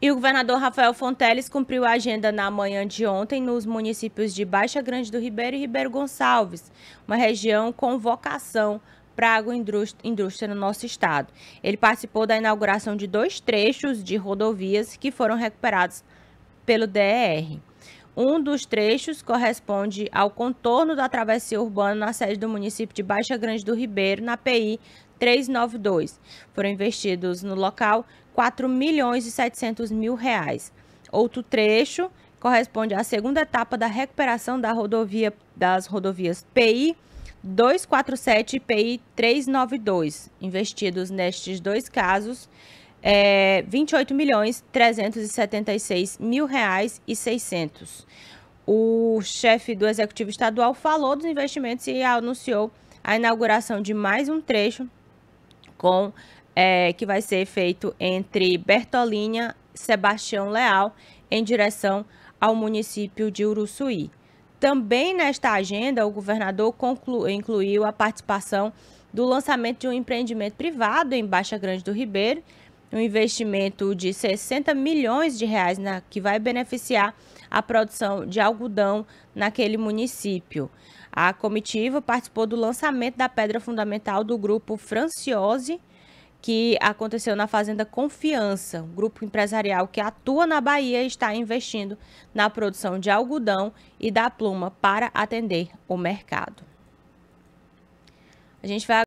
E o governador Rafael Fonteles cumpriu a agenda na manhã de ontem nos municípios de Baixa Grande do Ribeiro e Ribeiro Gonçalves, uma região com vocação para a agroindústria no nosso estado. Ele participou da inauguração de dois trechos de rodovias que foram recuperados pelo DR. Um dos trechos corresponde ao contorno da travessia urbana na sede do município de Baixa Grande do Ribeiro, na PI 392. Foram investidos no local 4 milhões e 700 mil reais. Outro trecho corresponde à segunda etapa da recuperação da rodovia das rodovias PI 247 e PI 392. Investidos nestes dois casos, é, 28 milhões 376 mil reais e 600. O chefe do Executivo Estadual falou dos investimentos e anunciou a inauguração de mais um trecho com é, que vai ser feito entre Bertolinha, Sebastião Leal em direção ao município de Uruçuí. Também nesta agenda, o governador conclu, incluiu a participação do lançamento de um empreendimento privado em Baixa Grande do Ribeiro, um investimento de 60 milhões de reais na, que vai beneficiar a produção de algodão naquele município. A comitiva participou do lançamento da pedra fundamental do grupo Franciose, que aconteceu na Fazenda Confiança, um grupo empresarial que atua na Bahia e está investindo na produção de algodão e da pluma para atender o mercado. A gente vai